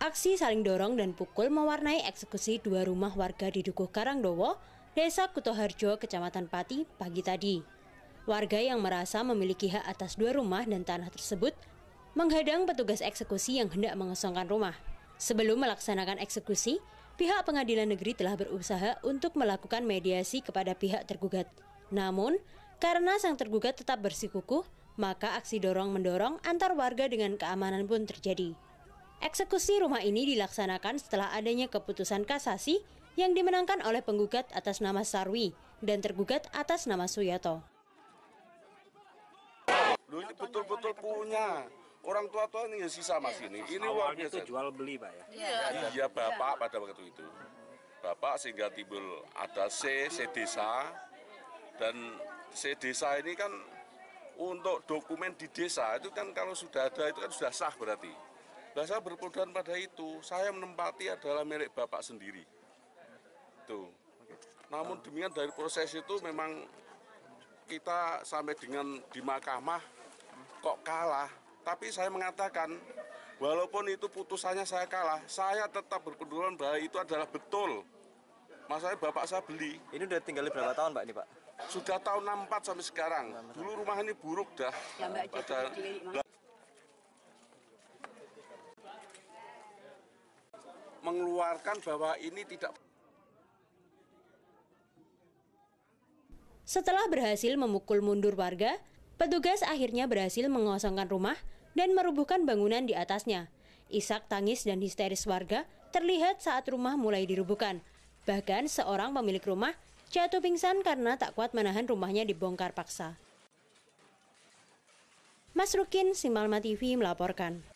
Aksi saling dorong dan pukul mewarnai eksekusi dua rumah warga di Dukuh Karangdowo, Desa Kutoharjo, Kecamatan Pati, pagi tadi. Warga yang merasa memiliki hak atas dua rumah dan tanah tersebut menghadang petugas eksekusi yang hendak mengosongkan rumah. Sebelum melaksanakan eksekusi, pihak pengadilan negeri telah berusaha untuk melakukan mediasi kepada pihak tergugat. Namun, karena sang tergugat tetap bersikukuh, maka aksi dorong-mendorong antar warga dengan keamanan pun terjadi. Eksekusi rumah ini dilaksanakan setelah adanya keputusan kasasi yang dimenangkan oleh penggugat atas nama Sarwi dan tergugat atas nama Suyato. betul-betul punya. Orang tua tua ini ya sisa mas ini. Ini awalnya itu jual beli pak ya? Iya, iya bapak pada waktu itu. Bapak sehingga timbul ada C, C desa. Dan C desa ini kan untuk dokumen di desa itu kan kalau sudah ada itu kan sudah sah berarti saya berpedoman pada itu, saya menempati adalah merek Bapak sendiri. Tuh. Namun ah. demikian dari proses itu memang kita sampai dengan di mahkamah kok kalah. Tapi saya mengatakan walaupun itu putusannya saya kalah, saya tetap berpedoman bahwa itu adalah betul. Masalahnya bapak saya beli. Ini udah tinggal berapa tahun Pak ini Pak? Sudah tahun 64 sampai sekarang. Dulu rumah ini buruk dah. Ya, Mbak, mengeluarkan bahwa ini tidak Setelah berhasil memukul mundur warga, petugas akhirnya berhasil mengosongkan rumah dan merubuhkan bangunan di atasnya. Isak tangis dan histeris warga terlihat saat rumah mulai dirubuhkan. Bahkan seorang pemilik rumah jatuh pingsan karena tak kuat menahan rumahnya dibongkar paksa. Mas Rukin, Simalma TV melaporkan.